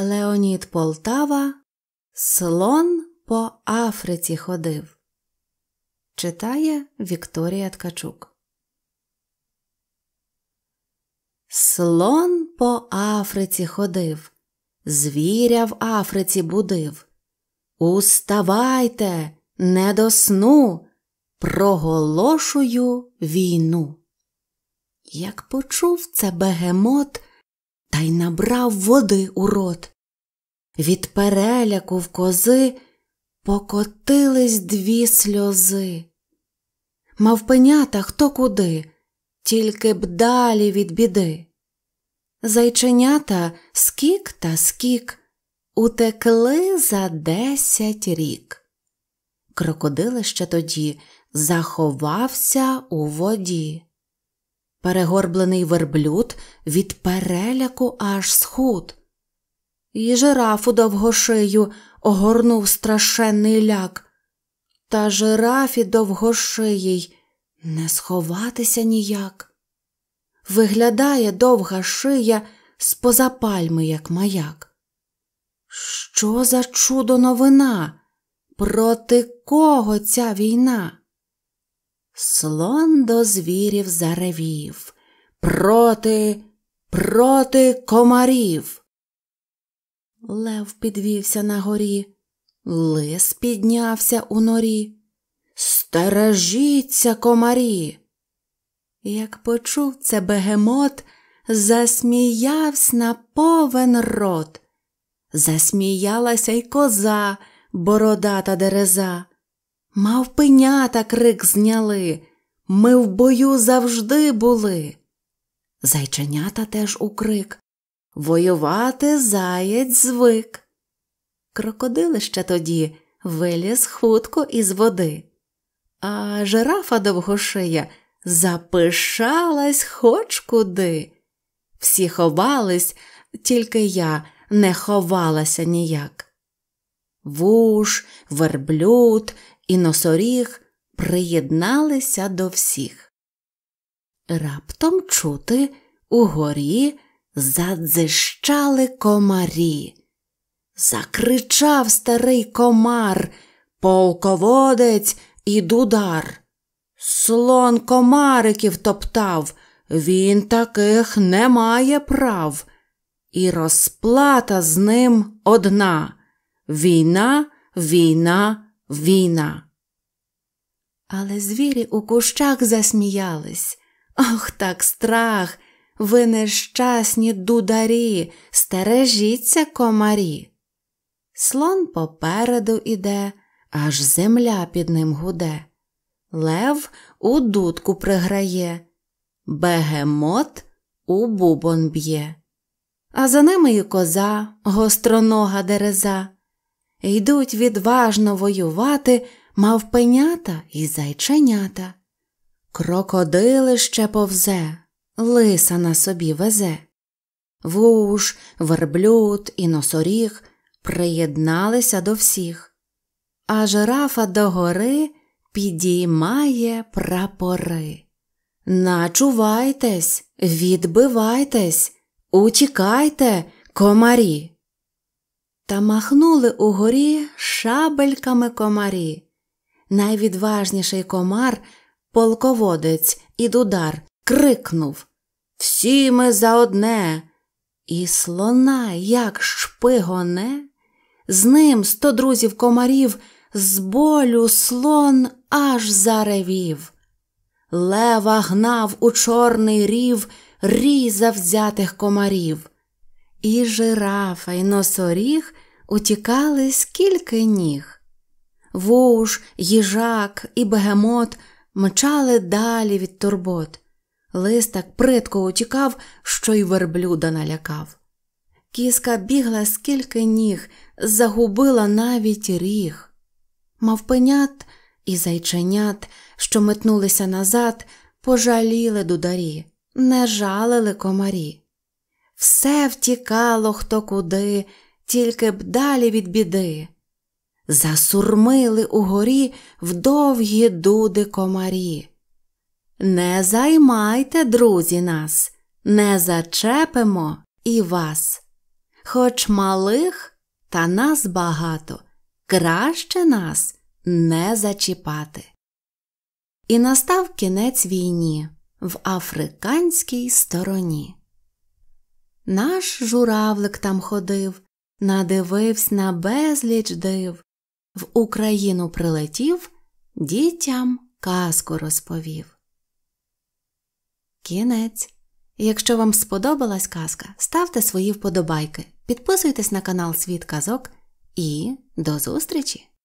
Леонід Полтава Слон по Африці ходив. Читає Вікторія Ткачук. Слон по Африці ходив, звіря в Африці будив. Уставайте, не до сну, проголошую війну. Як почув це бегемот, та й набрав води у рот. Від переляку в кози покотились дві сльози. Мавпенята хто куди, тільки б далі від біди. Зайченята скік та скік утекли за десять рік. Крокодилище тоді заховався у воді. Перегорблений верблюд від переляку аж схуд. І жирафу довгошию огорнув страшенний ляк. Та жирафі довгошиїй не сховатися ніяк. Виглядає довга шия з поза пальми, як маяк. Що за чудо новина? Проти кого ця війна? Слон до звірів заревів проти, проти комарів. Лев підвівся на горі, лис піднявся у норі. Стережіться комарі. Як почув це бегемот, засміявсь на повен рот. Засміялася й коза, бородата дереза. Мавпенята крик зняли, ми в бою завжди були. Зайченята теж у крик, воювати заєць звик. Крокодилище тоді виліз хутко із води, а жирафа довгошия запишалась хоч куди. Всі ховались, тільки я не ховалася ніяк. Вуш, верблюд, і носоріг приєдналися до всіх. Раптом чути угорі задзищали комарі. Закричав старий комар, полководець і дудар. Слон комариків топтав, він таких не має прав. І розплата з ним одна. Війна, війна, війна. Але звірі у кущах засміялись. Ох, так страх! Ви нещасні дударі, стережіться комарі. Слон попереду іде, аж земля під ним гуде. Лев у дудку приграє, бегемот у бубон б'є. А за ними і коза, гостронога дереза йдуть відважно воювати мавпенята і зайченята. Крокодили ще повзе, лиса на собі везе. Вуш, верблюд і носоріг приєдналися до всіх, а жирафа догори підіймає прапори. Начувайтесь, відбивайтесь, утікайте, комарі. Та махнули угорі шабельками комарі. Найвідважніший комар, полководець і дудар, крикнув Всі ми за одне. І слона, як шпигоне, з ним сто друзів комарів, з болю слон аж заревів. Лева гнав у чорний рів різа взятих комарів. І жирафа, і носоріг утікали скільки ніг. Вовш, їжак і бегемот мчали далі від турбот. Лист так притко утікав, що й верблюда налякав. Кіска бігла скільки ніг, загубила навіть ріг. Мавпенят і зайченят, що метнулися назад, пожаліли дударі, не жалили комарі. Все втікало хто куди, тільки б далі від біди. Засурмили угорі в довгі дуди комарі. Не займайте, друзі, нас, не зачепимо і вас. Хоч малих та нас багато, краще нас не зачіпати. І настав кінець війні в африканській стороні. Наш журавлик там ходив, надивився на безліч див, в Україну прилетів, дітям казку розповів. Кінець. Якщо вам сподобалась казка, ставте свої вподобайки, підписуйтесь на канал Світ Казок і до зустрічі!